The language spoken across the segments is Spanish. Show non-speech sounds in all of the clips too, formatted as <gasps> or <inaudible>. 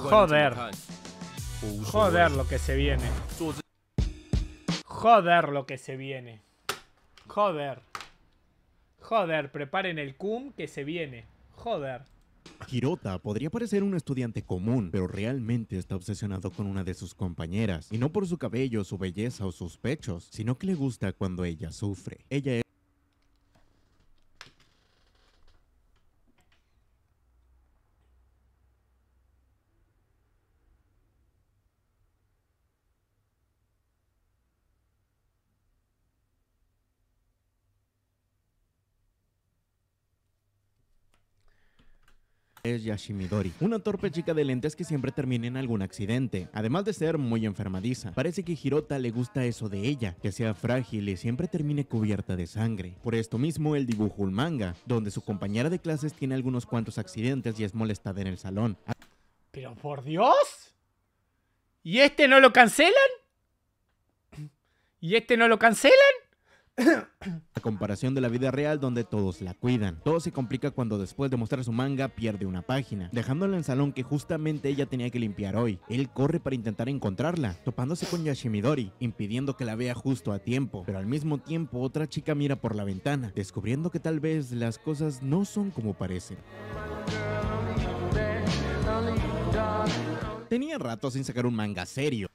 Joder. Joder lo que se viene. Joder lo que se viene. Joder. Joder, preparen el cum que se viene. Joder. Hirota podría parecer un estudiante común, pero realmente está obsesionado con una de sus compañeras, y no por su cabello, su belleza o sus pechos, sino que le gusta cuando ella sufre. Ella es Yashimidori, una torpe chica de lentes que siempre termina en algún accidente, además de ser muy enfermadiza. Parece que Hirota le gusta eso de ella, que sea frágil y siempre termine cubierta de sangre. Por esto mismo el dibujo el manga, donde su compañera de clases tiene algunos cuantos accidentes y es molestada en el salón. Pero por Dios. ¿Y este no lo cancelan? ¿Y este no lo cancelan? <coughs> A comparación de la vida real donde todos la cuidan. Todo se complica cuando después de mostrar su manga pierde una página, dejándola en el salón que justamente ella tenía que limpiar hoy. Él corre para intentar encontrarla, topándose con Yashimidori, impidiendo que la vea justo a tiempo, pero al mismo tiempo otra chica mira por la ventana, descubriendo que tal vez las cosas no son como parecen. Tenía rato sin sacar un manga serio.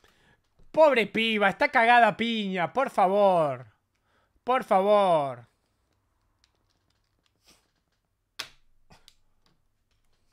Pobre piba, está cagada piña, por favor. Por favor.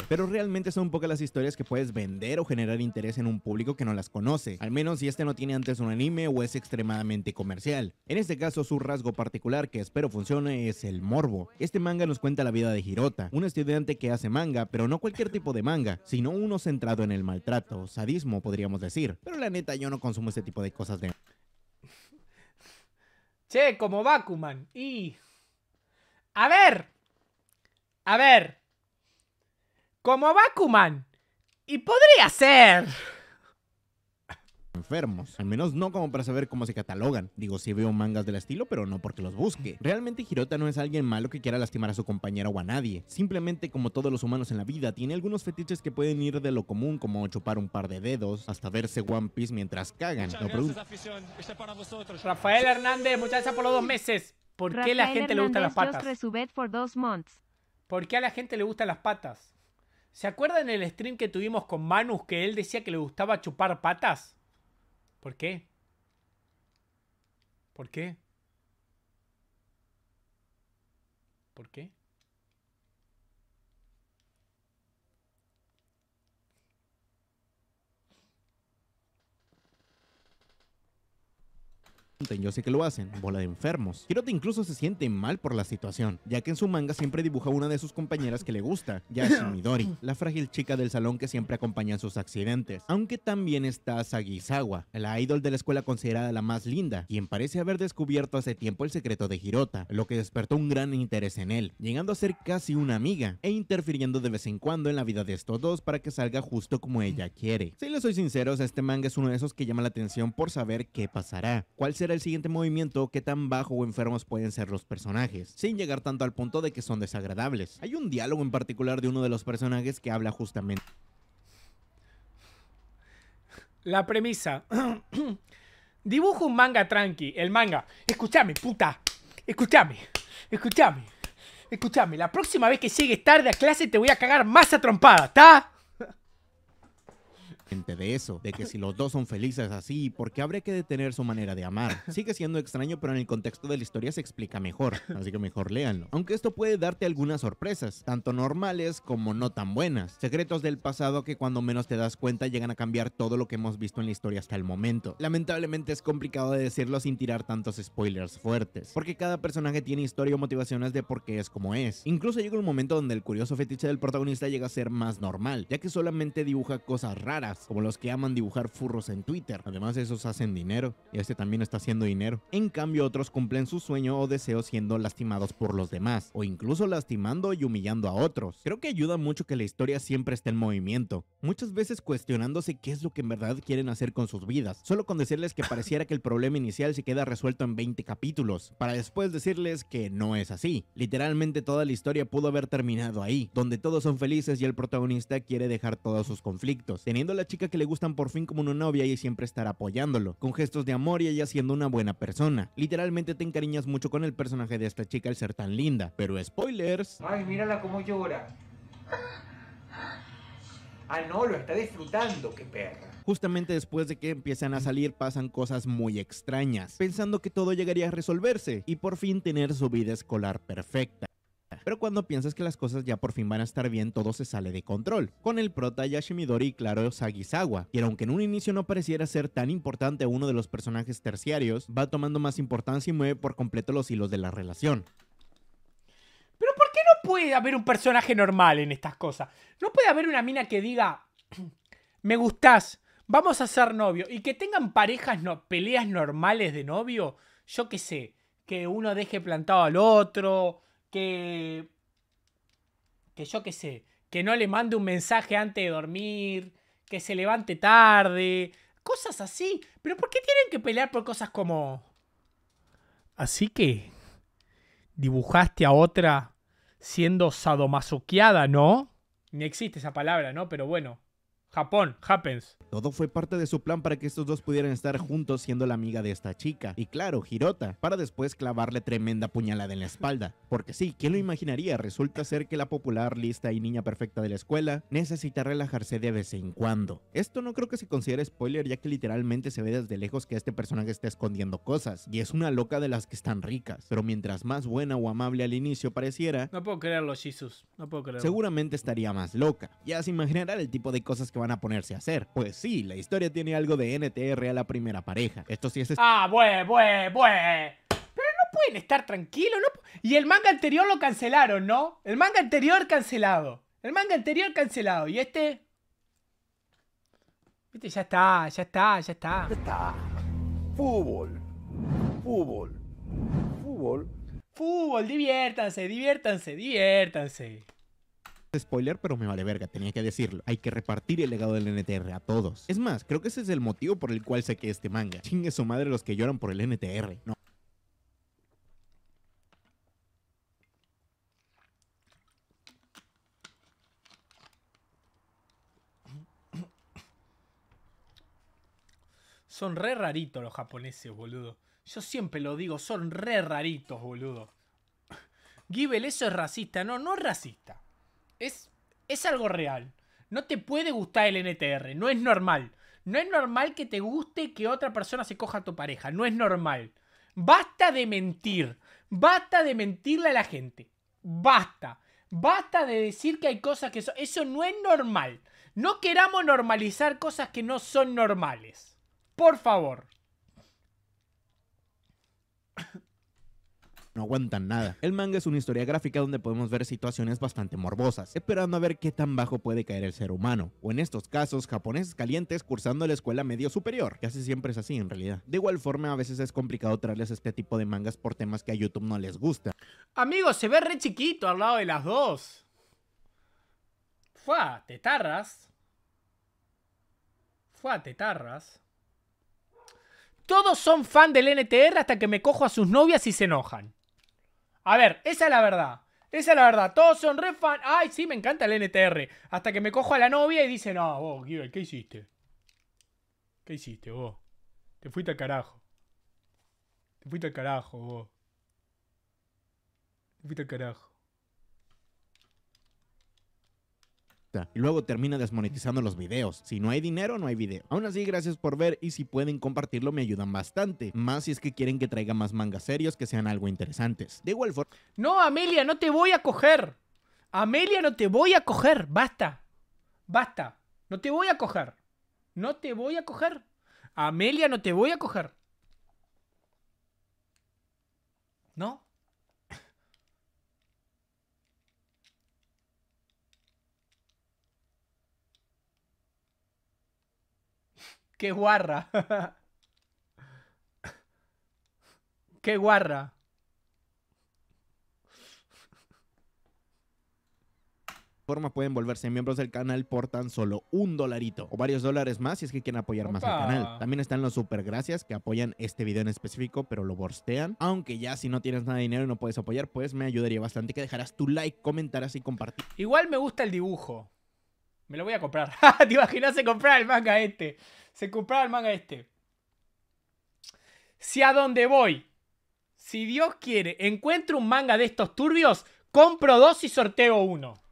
pero realmente son pocas las historias que puedes vender o generar interés en un público que no las conoce, al menos si este no tiene antes un anime o es extremadamente comercial. En este caso, su rasgo particular que espero funcione es el morbo. Este manga nos cuenta la vida de Hirota, un estudiante que hace manga, pero no cualquier tipo de manga, sino uno centrado en el maltrato, sadismo podríamos decir. Pero la neta, yo no consumo este tipo de cosas de... Che, como Bakuman. Y... A ver. A ver. Como Bakuman. Y podría ser enfermos. Al menos no como para saber cómo se catalogan. Digo, sí veo mangas del estilo, pero no porque los busque. Realmente Hirota no es alguien malo que quiera lastimar a su compañera o a nadie. Simplemente, como todos los humanos en la vida, tiene algunos fetiches que pueden ir de lo común, como chupar un par de dedos, hasta verse One Piece mientras cagan. Este Rafael Hernández, muchas por los dos meses. ¿Por qué a la gente le gustan las patas? ¿Por qué a la gente le gustan las patas? ¿Se acuerdan el stream que tuvimos con Manus que él decía que le gustaba chupar patas? ¿Por qué? ¿Por qué? ¿Por qué? yo sé que lo hacen, bola de enfermos. Hirota incluso se siente mal por la situación, ya que en su manga siempre dibuja a una de sus compañeras que le gusta, <laughs> ya Midori, la frágil chica del salón que siempre acompaña en sus accidentes. Aunque también está Sagisawa, la idol de la escuela considerada la más linda, quien parece haber descubierto hace tiempo el secreto de Hirota, lo que despertó un gran interés en él, llegando a ser casi una amiga e interfiriendo de vez en cuando en la vida de estos dos para que salga justo como ella quiere. Si les soy sinceros, este manga es uno de esos que llama la atención por saber qué pasará, cuál será el siguiente movimiento, qué tan bajo o enfermos pueden ser los personajes, sin llegar tanto al punto de que son desagradables. Hay un diálogo en particular de uno de los personajes que habla justamente... La premisa. <clears throat> Dibujo un manga tranqui. El manga. Escúchame, puta. Escúchame. Escúchame. Escúchame. La próxima vez que llegues tarde a clase te voy a cagar más atrompada, trompada, ¿está? de eso, de que si los dos son felices así, ¿por qué habría que detener su manera de amar? Sigue siendo extraño, pero en el contexto de la historia se explica mejor, así que mejor léanlo. Aunque esto puede darte algunas sorpresas, tanto normales como no tan buenas, secretos del pasado que cuando menos te das cuenta llegan a cambiar todo lo que hemos visto en la historia hasta el momento. Lamentablemente es complicado de decirlo sin tirar tantos spoilers fuertes, porque cada personaje tiene historia o motivaciones de por qué es como es. Incluso llega un momento donde el curioso fetiche del protagonista llega a ser más normal, ya que solamente dibuja cosas raras como los que aman dibujar furros en Twitter. Además, esos hacen dinero, y este también está haciendo dinero. En cambio, otros cumplen su sueño o deseo siendo lastimados por los demás, o incluso lastimando y humillando a otros. Creo que ayuda mucho que la historia siempre esté en movimiento, muchas veces cuestionándose qué es lo que en verdad quieren hacer con sus vidas, solo con decirles que pareciera que el problema inicial se queda resuelto en 20 capítulos, para después decirles que no es así. Literalmente toda la historia pudo haber terminado ahí, donde todos son felices y el protagonista quiere dejar todos sus conflictos, teniendo la chica que le gustan por fin como una novia y siempre estar apoyándolo, con gestos de amor y ella siendo una buena persona. Literalmente te encariñas mucho con el personaje de esta chica al ser tan linda, pero spoilers. Ay, mírala cómo llora. Ah, no, lo está disfrutando, qué perra. Justamente después de que empiezan a salir pasan cosas muy extrañas, pensando que todo llegaría a resolverse y por fin tener su vida escolar perfecta. Pero cuando piensas que las cosas ya por fin van a estar bien, todo se sale de control. Con el prota Yashimidori claro Sagisawa, y aunque en un inicio no pareciera ser tan importante uno de los personajes terciarios, va tomando más importancia y mueve por completo los hilos de la relación. Pero ¿por qué no puede haber un personaje normal en estas cosas? No puede haber una mina que diga, <clears throat> me gustás, vamos a ser novio, y que tengan parejas, no, peleas normales de novio, yo qué sé, que uno deje plantado al otro, que, que yo qué sé, que no le mande un mensaje antes de dormir, que se levante tarde, cosas así. Pero ¿por qué tienen que pelear por cosas como... Así que dibujaste a otra siendo sadomasoqueada, ¿no? Ni existe esa palabra, ¿no? Pero bueno. Japón, happens. Todo fue parte de su plan para que estos dos pudieran estar juntos siendo la amiga de esta chica. Y claro, Hirota, para después clavarle tremenda puñalada en la espalda. Porque sí, ¿quién lo imaginaría? Resulta ser que la popular, lista y niña perfecta de la escuela necesita relajarse de vez en cuando. Esto no creo que se considere spoiler ya que literalmente se ve desde lejos que este personaje está escondiendo cosas. Y es una loca de las que están ricas. Pero mientras más buena o amable al inicio pareciera... No puedo creerlo, Jesus. No puedo creerlo. Seguramente estaría más loca. Ya se imaginará el tipo de cosas que van a ponerse a hacer. Pues sí, la historia tiene algo de NTR a la primera pareja. Esto sí es... Ah, bue, bue, bue. Pero no pueden estar tranquilos, ¿no? Y el manga anterior lo cancelaron, ¿no? El manga anterior cancelado. El manga anterior cancelado. Y este... Viste, ya está, ya está, ya está. Ya está. Fútbol. Fútbol. Fútbol. Fútbol, diviértanse, diviértanse, diviértanse spoiler, pero me vale verga, tenía que decirlo. Hay que repartir el legado del NTR a todos. Es más, creo que ese es el motivo por el cual saqué este manga. Chingue su madre los que lloran por el NTR. No. Son re raritos los japoneses, boludo. Yo siempre lo digo, son re raritos, boludo. Gibel, eso es racista. No, no es racista. Es, algo real. No te puede gustar el NTR, no es normal. No es normal que te guste que otra persona se coja a tu pareja, no es normal. Basta de mentir, basta de mentirle a la gente, basta. Basta de decir que hay cosas que son... Eso no es normal. No queramos normalizar cosas que no son normales. Por favor. no aguantan nada. El manga es una historia gráfica donde podemos ver situaciones bastante morbosas, esperando a ver qué tan bajo puede caer el ser humano, o en estos casos, japoneses calientes cursando la escuela medio superior. Casi siempre es así en realidad. De igual forma, a veces es complicado traerles este tipo de mangas por temas que a YouTube no les gusta. Amigos, se ve re chiquito al lado de las dos. Fua, te tarras. Fua, te tarras. Todos son fan del NTR hasta que me cojo a sus novias y se enojan. A ver, esa es la verdad. Esa es la verdad. Todos son re fan. Ay, sí, me encanta el NTR. Hasta que me cojo a la novia y dice, no, vos, ¿qué hiciste? ¿Qué hiciste vos? Te fuiste al carajo. Te fuiste al carajo, vos. Te fuiste al carajo. y luego termina desmonetizando los videos. Si no hay dinero, no hay video. Aún así, gracias por ver y si pueden compartirlo me ayudan bastante, más si es que quieren que traiga más mangas serios que sean algo interesantes. De igual forma... No, Amelia, no te voy a coger. Amelia, no te voy a coger. Basta. Basta. No te voy a coger. No te voy a coger. Amelia, no te voy a coger. ¿No? ¡Qué guarra! ¡Qué guarra! Forma pueden volverse miembros del canal por tan solo un dolarito o varios dólares más si es que quieren apoyar más al canal. También están los super gracias que apoyan este video en específico, pero lo borstean. Aunque ya si no tienes nada de dinero y no puedes apoyar, pues me ayudaría bastante que dejaras tu like, comentaras y compartir. Igual me gusta el dibujo. Me lo voy a comprar. <laughs> ¿Te imaginas se comprar el manga este? Se compraba el manga este. Si a dónde voy, si Dios quiere, encuentro un manga de estos turbios, compro dos y sorteo uno.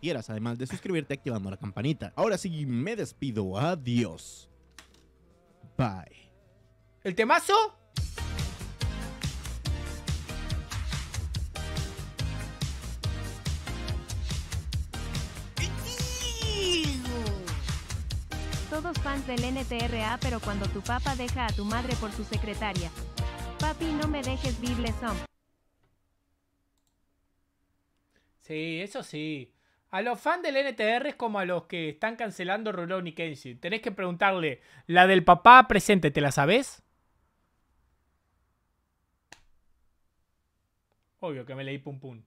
Quieras, además de suscribirte activando la campanita. Ahora sí, me despido. Adiós. Bye. ¿El temazo? todos fans del NTRA pero cuando tu papá deja a tu madre por su secretaria. Papi, no me dejes vivir son. Sí, eso sí. A los fans del NTR es como a los que están cancelando Rolón y Kenshin. Tenés que preguntarle, la del papá presente, ¿te la sabes? Obvio que me leí pum pum.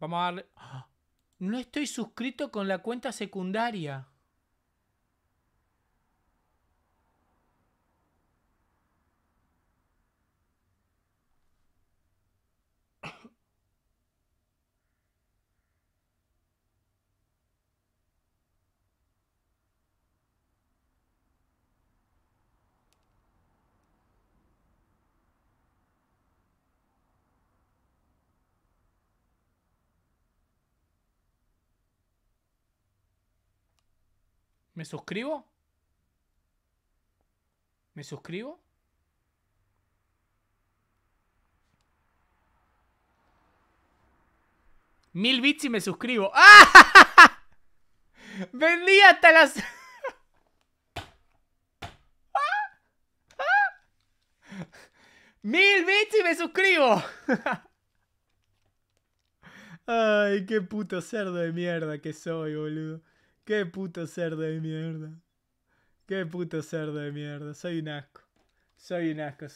Vamos a darle... <gasps> No estoy suscrito con la cuenta secundaria. ¿Me suscribo? ¿Me suscribo? Mil bits y me suscribo. ¡Ah! <laughs> Vendí hasta las... <laughs> Mil bits y me suscribo. <laughs> Ay, qué puto cerdo de mierda que soy, boludo. Qué puto ser de mierda. Qué puto ser de mierda. Soy un asco. Soy un asco.